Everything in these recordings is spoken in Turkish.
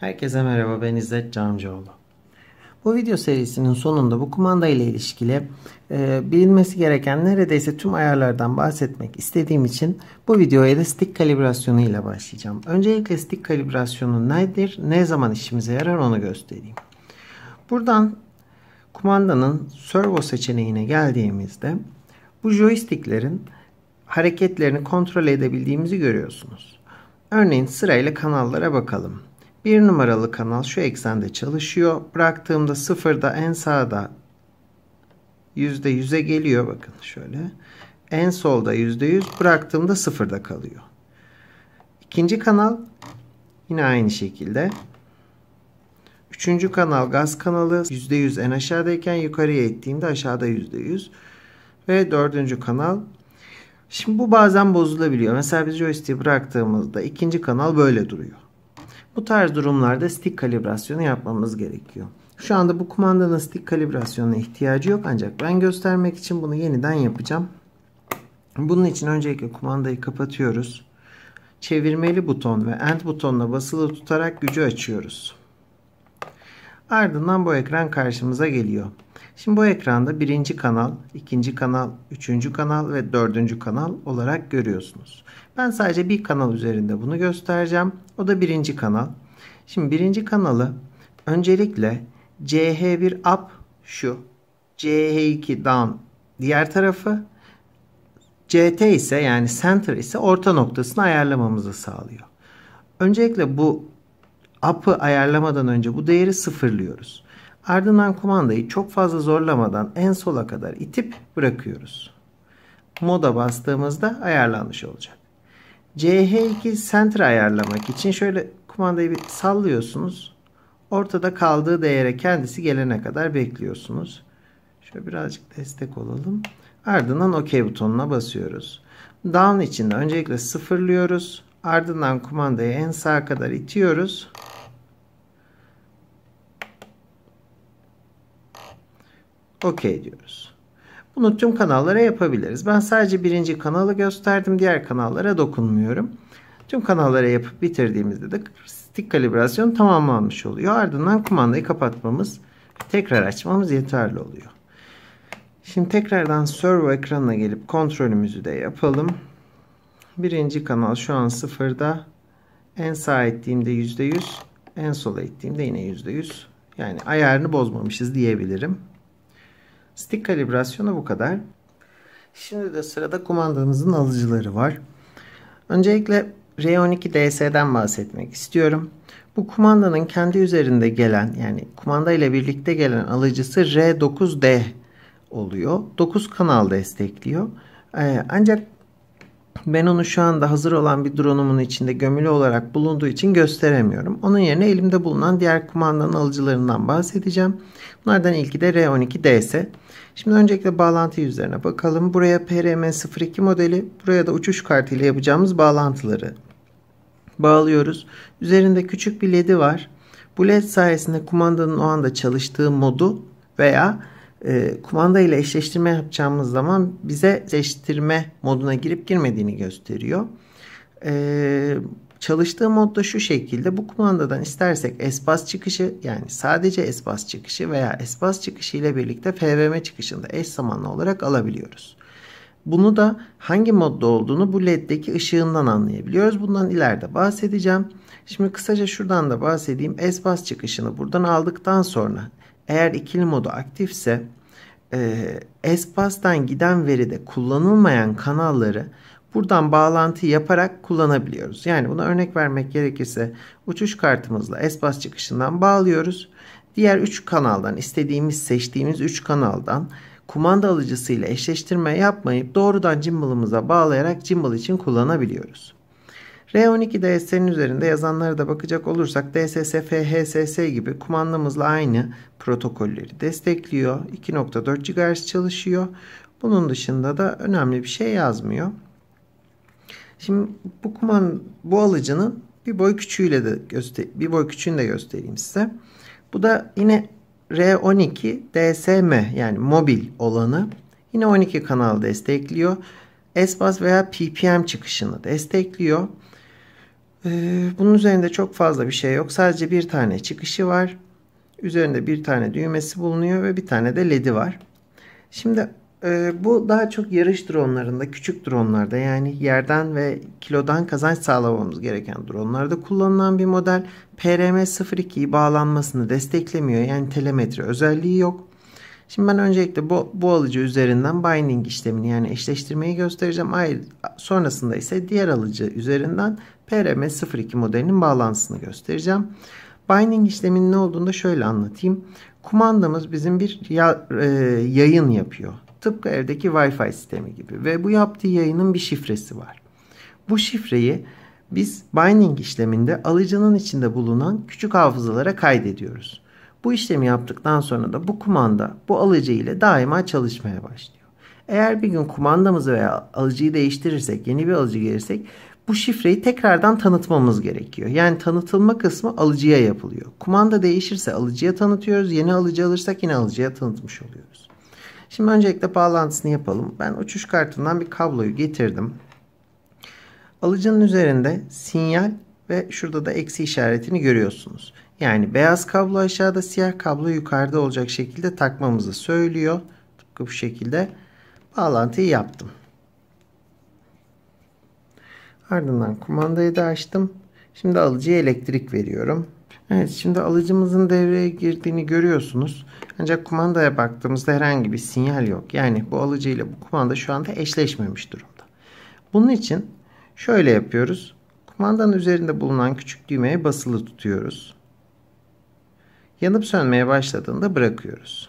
Herkese merhaba ben İzzet Camcıoğlu. Bu video serisinin sonunda bu kumanda ile ilişkili e, bilinmesi gereken neredeyse tüm ayarlardan bahsetmek istediğim için bu videoya da stick kalibrasyonu ile başlayacağım. Öncelikle stick kalibrasyonu nedir, ne zaman işimize yarar onu göstereyim. Buradan kumandanın servo seçeneğine geldiğimizde bu joysticklerin hareketlerini kontrol edebildiğimizi görüyorsunuz. Örneğin sırayla kanallara bakalım. Bir numaralı kanal şu eksende çalışıyor. Bıraktığımda sıfırda en sağda %100'e geliyor. Bakın şöyle. En solda %100 bıraktığımda sıfırda kalıyor. İkinci kanal yine aynı şekilde. Üçüncü kanal gaz kanalı %100 en aşağıdayken yukarıya ettiğimde aşağıda %100. Ve dördüncü kanal. Şimdi bu bazen bozulabiliyor. Mesela biz joystick'i bıraktığımızda ikinci kanal böyle duruyor. Bu tarz durumlarda stick kalibrasyonu yapmamız gerekiyor. Şu anda bu kumandanın stick kalibrasyonuna ihtiyacı yok ancak ben göstermek için bunu yeniden yapacağım. Bunun için öncelikle kumandayı kapatıyoruz. Çevirmeli buton ve end butonla basılı tutarak gücü açıyoruz. Ardından bu ekran karşımıza geliyor. Şimdi bu ekranda birinci kanal, ikinci kanal, üçüncü kanal ve dördüncü kanal olarak görüyorsunuz. Ben sadece bir kanal üzerinde bunu göstereceğim. O da birinci kanal. Şimdi birinci kanalı öncelikle CH1 up şu. CH2 down diğer tarafı. CT ise yani center ise orta noktasını ayarlamamızı sağlıyor. Öncelikle bu up'ı ayarlamadan önce bu değeri sıfırlıyoruz. Ardından kumandayı çok fazla zorlamadan en sola kadar itip bırakıyoruz. Moda bastığımızda ayarlanmış olacak. CH2 center ayarlamak için şöyle kumandayı bir sallıyorsunuz. Ortada kaldığı değere kendisi gelene kadar bekliyorsunuz. Şöyle birazcık destek olalım. Ardından OK butonuna basıyoruz. Down için de öncelikle sıfırlıyoruz. Ardından kumandayı en sağa kadar itiyoruz. OK diyoruz. Bunu tüm kanallara yapabiliriz. Ben sadece birinci kanalı gösterdim. Diğer kanallara dokunmuyorum. Tüm kanallara yapıp bitirdiğimizde de stick kalibrasyon tamamlanmış oluyor. Ardından kumandayı kapatmamız, tekrar açmamız yeterli oluyor. Şimdi tekrardan servo ekranına gelip kontrolümüzü de yapalım. Birinci kanal şu an sıfırda. En sağ ettiğimde %100. En sola ettiğimde yine %100. Yani ayarını bozmamışız diyebilirim. Stick kalibrasyonu bu kadar. Şimdi de sırada kumandamızın alıcıları var. Öncelikle R12 DS'den bahsetmek istiyorum. Bu kumandanın kendi üzerinde gelen yani kumanda ile birlikte gelen alıcısı R9D oluyor. 9 kanal destekliyor. Ee, ancak ben onu şu anda hazır olan bir drone'umun içinde gömülü olarak bulunduğu için gösteremiyorum. Onun yerine elimde bulunan diğer kumandanın alıcılarından bahsedeceğim. Bunlardan ilki de R12DS. Şimdi öncelikle bağlantı yüzlerine bakalım. Buraya PRM02 modeli, buraya da uçuş kartıyla yapacağımız bağlantıları bağlıyoruz. Üzerinde küçük bir led var. Bu LED sayesinde kumandanın o anda çalıştığı modu veya e, kumanda ile eşleştirme yapacağımız zaman bize eşleştirme moduna girip girmediğini gösteriyor. E, çalıştığı mod da şu şekilde bu kumandadan istersek espas çıkışı yani sadece espas çıkışı veya espas çıkışı ile birlikte FVM çıkışını da eş zamanlı olarak alabiliyoruz. Bunu da hangi modda olduğunu bu LED'deki ışığından anlayabiliyoruz. Bundan ileride bahsedeceğim. Şimdi kısaca şuradan da bahsedeyim. Espas çıkışını buradan aldıktan sonra eğer ikili modu aktifse e, ee, Espas'tan giden veride kullanılmayan kanalları buradan bağlantı yaparak kullanabiliyoruz. Yani buna örnek vermek gerekirse uçuş kartımızla Espas çıkışından bağlıyoruz. Diğer 3 kanaldan istediğimiz seçtiğimiz 3 kanaldan kumanda alıcısıyla eşleştirme yapmayıp doğrudan cimbalımıza bağlayarak cimbal için kullanabiliyoruz. R12 DS'nin üzerinde yazanlara da bakacak olursak DSS, FHSS gibi kumandamızla aynı protokolleri destekliyor. 2.4 GHz çalışıyor. Bunun dışında da önemli bir şey yazmıyor. Şimdi bu kuman bu alıcının bir boy küçüğüyle de göster bir boy küçüğünü de göstereyim size. Bu da yine R12 DSM yani mobil olanı. Yine 12 kanal destekliyor. SBAS veya PPM çıkışını destekliyor. Ee, bunun üzerinde çok fazla bir şey yok. Sadece bir tane çıkışı var. Üzerinde bir tane düğmesi bulunuyor ve bir tane de LED'i var. Şimdi e, bu daha çok yarış dronlarında, küçük dronlarda yani yerden ve kilodan kazanç sağlamamız gereken dronlarda kullanılan bir model. PRM-02'yi bağlanmasını desteklemiyor. Yani telemetri özelliği yok. Şimdi ben öncelikle bu, bu alıcı üzerinden binding işlemini yani eşleştirmeyi göstereceğim. Ayrı, sonrasında ise diğer alıcı üzerinden PRM02 modelinin bağlantısını göstereceğim. Binding işleminin ne olduğunu da şöyle anlatayım. Kumandamız bizim bir ya, e, yayın yapıyor. Tıpkı evdeki Wi-Fi sistemi gibi ve bu yaptığı yayının bir şifresi var. Bu şifreyi biz binding işleminde alıcının içinde bulunan küçük hafızalara kaydediyoruz. Bu işlemi yaptıktan sonra da bu kumanda bu alıcı ile daima çalışmaya başlıyor. Eğer bir gün kumandamızı veya alıcıyı değiştirirsek, yeni bir alıcı gelirsek bu şifreyi tekrardan tanıtmamız gerekiyor. Yani tanıtılma kısmı alıcıya yapılıyor. Kumanda değişirse alıcıya tanıtıyoruz. Yeni alıcı alırsak yine alıcıya tanıtmış oluyoruz. Şimdi öncelikle bağlantısını yapalım. Ben uçuş kartından bir kabloyu getirdim. Alıcının üzerinde sinyal ve şurada da eksi işaretini görüyorsunuz. Yani beyaz kablo aşağıda siyah kablo yukarıda olacak şekilde takmamızı söylüyor. Tıpkı bu şekilde bağlantıyı yaptım. Ardından kumandayı da açtım. Şimdi alıcıya elektrik veriyorum. Evet şimdi alıcımızın devreye girdiğini görüyorsunuz. Ancak kumandaya baktığımızda herhangi bir sinyal yok. Yani bu alıcı ile bu kumanda şu anda eşleşmemiş durumda. Bunun için şöyle yapıyoruz. Kumandanın üzerinde bulunan küçük düğmeye basılı tutuyoruz. Yanıp sönmeye başladığında bırakıyoruz.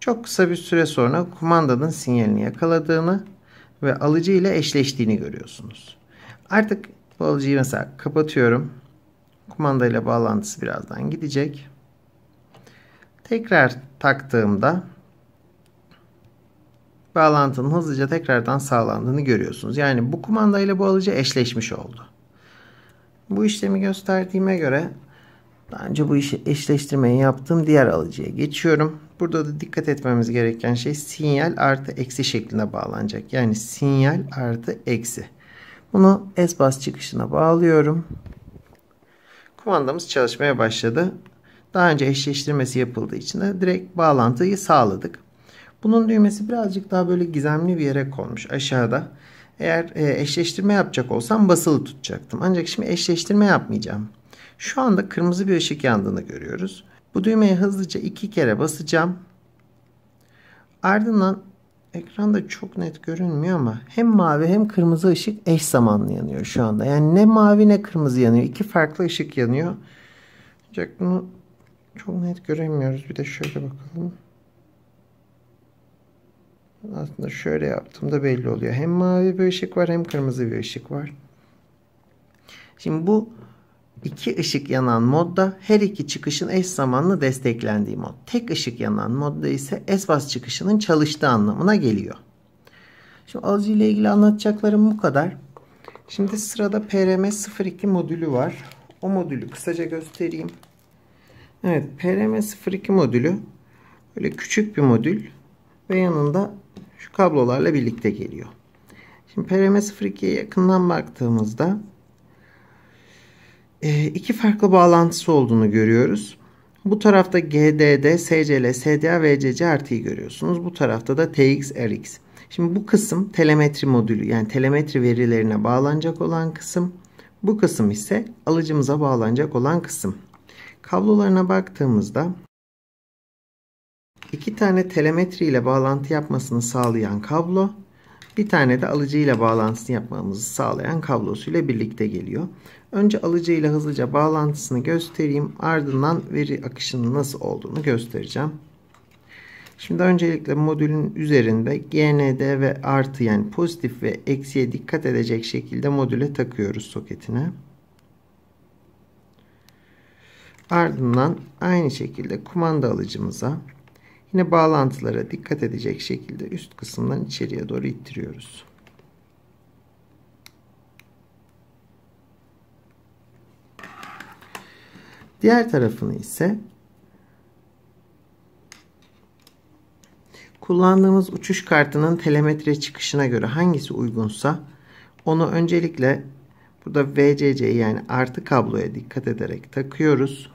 Çok kısa bir süre sonra kumandanın sinyalini yakaladığını ve alıcı ile eşleştiğini görüyorsunuz. Artık bu alıcıyı mesela kapatıyorum. Kumanda ile bağlantısı birazdan gidecek. Tekrar taktığımda bağlantının hızlıca tekrardan sağlandığını görüyorsunuz. Yani bu kumanda ile bu alıcı eşleşmiş oldu. Bu işlemi gösterdiğime göre daha önce bu işi eşleştirmeyi yaptığım diğer alıcıya geçiyorum. Burada da dikkat etmemiz gereken şey sinyal artı eksi şeklinde bağlanacak. Yani sinyal artı eksi. Bunu S-Bus çıkışına bağlıyorum. Kumandamız çalışmaya başladı. Daha önce eşleştirmesi yapıldığı için de direkt bağlantıyı sağladık. Bunun düğmesi birazcık daha böyle gizemli bir yere konmuş aşağıda. Eğer e, eşleştirme yapacak olsam basılı tutacaktım. Ancak şimdi eşleştirme yapmayacağım. Şu anda kırmızı bir ışık yandığını görüyoruz. Bu düğmeye hızlıca iki kere basacağım. Ardından ekranda çok net görünmüyor ama hem mavi hem kırmızı ışık eş zamanlı yanıyor şu anda. Yani ne mavi ne kırmızı yanıyor. İki farklı ışık yanıyor. Ancak bunu çok net göremiyoruz. Bir de şöyle bakalım. Aslında şöyle yaptığımda belli oluyor. Hem mavi bir ışık var hem kırmızı bir ışık var. Şimdi bu İki ışık yanan modda her iki çıkışın eş zamanlı desteklendiği mod. Tek ışık yanan modda ise esbas çıkışının çalıştığı anlamına geliyor. Şimdi alıcı ile ilgili anlatacaklarım bu kadar. Şimdi sırada PRM02 modülü var. O modülü kısaca göstereyim. Evet PRM02 modülü böyle küçük bir modül ve yanında şu kablolarla birlikte geliyor. Şimdi PRM02'ye yakından baktığımızda ee, iki farklı bağlantısı olduğunu görüyoruz. Bu tarafta GDD, SCL, SDA, VCC artıyı görüyorsunuz. Bu tarafta da TX, RX. Şimdi bu kısım telemetri modülü yani telemetri verilerine bağlanacak olan kısım. Bu kısım ise alıcımıza bağlanacak olan kısım. Kablolarına baktığımızda iki tane telemetri ile bağlantı yapmasını sağlayan kablo bir tane de alıcı ile bağlantısını yapmamızı sağlayan kablosu ile birlikte geliyor. Önce alıcıyla hızlıca bağlantısını göstereyim. Ardından veri akışının nasıl olduğunu göstereceğim. Şimdi öncelikle modülün üzerinde GND ve artı yani pozitif ve eksiye dikkat edecek şekilde modüle takıyoruz soketine. Ardından aynı şekilde kumanda alıcımıza yine bağlantılara dikkat edecek şekilde üst kısımdan içeriye doğru ittiriyoruz. Diğer tarafını ise kullandığımız uçuş kartının telemetre çıkışına göre hangisi uygunsa onu öncelikle burada VCC yani artı kabloya dikkat ederek takıyoruz.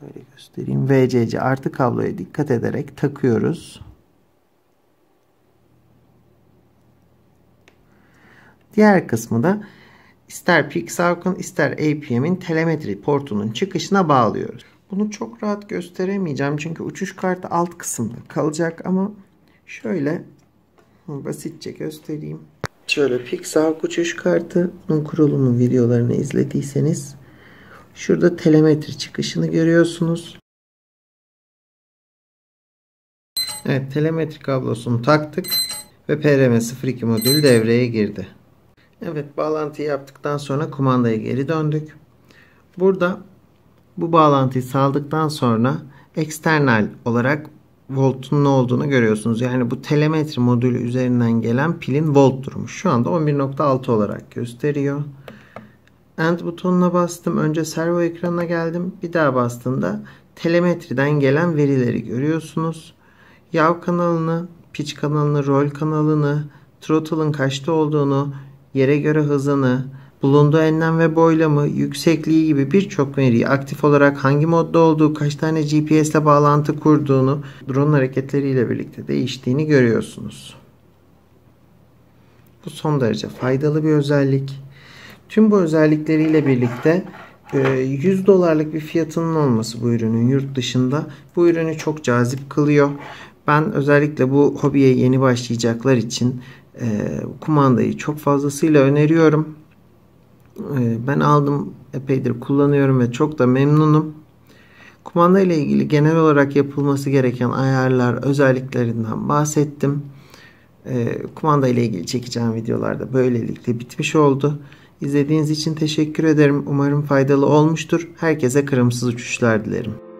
Şöyle göstereyim. VCC artı kabloya dikkat ederek takıyoruz. Diğer kısmı da ister Pixark'ın ister APM'in telemetri portunun çıkışına bağlıyoruz. Bunu çok rahat gösteremeyeceğim çünkü uçuş kartı alt kısımda kalacak ama şöyle basitçe göstereyim. Şöyle Pixark uçuş kartının kurulumu videolarını izlediyseniz şurada telemetri çıkışını görüyorsunuz. Evet telemetri kablosunu taktık ve PRM02 modül devreye girdi. Evet bağlantıyı yaptıktan sonra kumandaya geri döndük. Burada bu bağlantıyı saldıktan sonra eksternal olarak voltun ne olduğunu görüyorsunuz. Yani bu telemetri modülü üzerinden gelen pilin volt durumu. Şu anda 11.6 olarak gösteriyor. End butonuna bastım. Önce servo ekranına geldim. Bir daha bastığımda telemetriden gelen verileri görüyorsunuz. Yav kanalını, pitch kanalını, roll kanalını, throttle'ın kaçta olduğunu, yere göre hızını, bulunduğu enlem ve boylamı, yüksekliği gibi birçok veriyi aktif olarak hangi modda olduğu, kaç tane GPS ile bağlantı kurduğunu, drone hareketleriyle birlikte değiştiğini görüyorsunuz. Bu son derece faydalı bir özellik. Tüm bu özellikleriyle birlikte 100 e, dolarlık bir fiyatının olması bu ürünün yurt dışında bu ürünü çok cazip kılıyor. Ben özellikle bu hobiye yeni başlayacaklar için e, kumandayı çok fazlasıyla öneriyorum. E, ben aldım epeydir kullanıyorum ve çok da memnunum. Kumanda ile ilgili genel olarak yapılması gereken ayarlar özelliklerinden bahsettim. E, kumanda ile ilgili çekeceğim videolarda böylelikle bitmiş oldu. İzlediğiniz için teşekkür ederim. Umarım faydalı olmuştur. Herkese kırımsız uçuşlar dilerim.